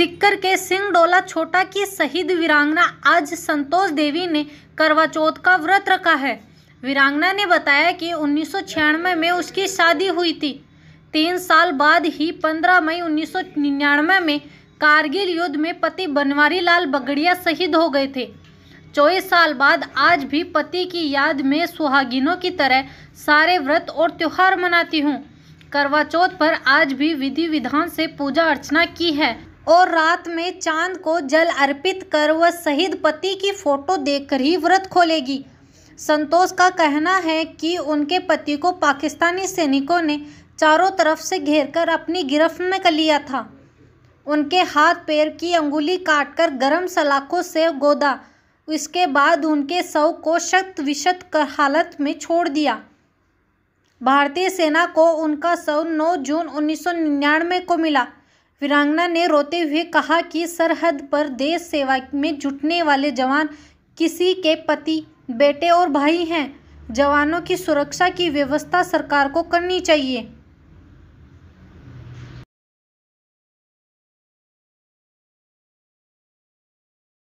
सिक्कर के सिंह डोला छोटा की शहीद वीरांगना आज संतोष देवी ने करवा चौथ का व्रत रखा है वीरांगना ने बताया कि उन्नीस में उसकी शादी हुई थी तीन साल बाद ही 15 मई 1999 में कारगिल युद्ध में पति बनवारी लाल बगड़िया शहीद हो गए थे चौबीस साल बाद आज भी पति की याद में सुहागिनों की तरह सारे व्रत और त्यौहार मनाती हूँ करवा चौथ पर आज भी विधि विधान से पूजा अर्चना की है और रात में चांद को जल अर्पित कर वह शहीद पति की फोटो देखकर ही व्रत खोलेगी संतोष का कहना है कि उनके पति को पाकिस्तानी सैनिकों ने चारों तरफ से घेरकर अपनी गिरफ्त में कर लिया था उनके हाथ पैर की अंगुली काटकर गर्म सलाखों से गोदा इसके बाद उनके शव को शक्त विशत कर हालत में छोड़ दिया भारतीय सेना को उनका शव 9 जून 1999 को मिला वीरांगना ने रोते हुए कहा कि सरहद पर देश सेवा में जुटने वाले जवान किसी के पति बेटे और भाई हैं जवानों की सुरक्षा की व्यवस्था सरकार को करनी चाहिए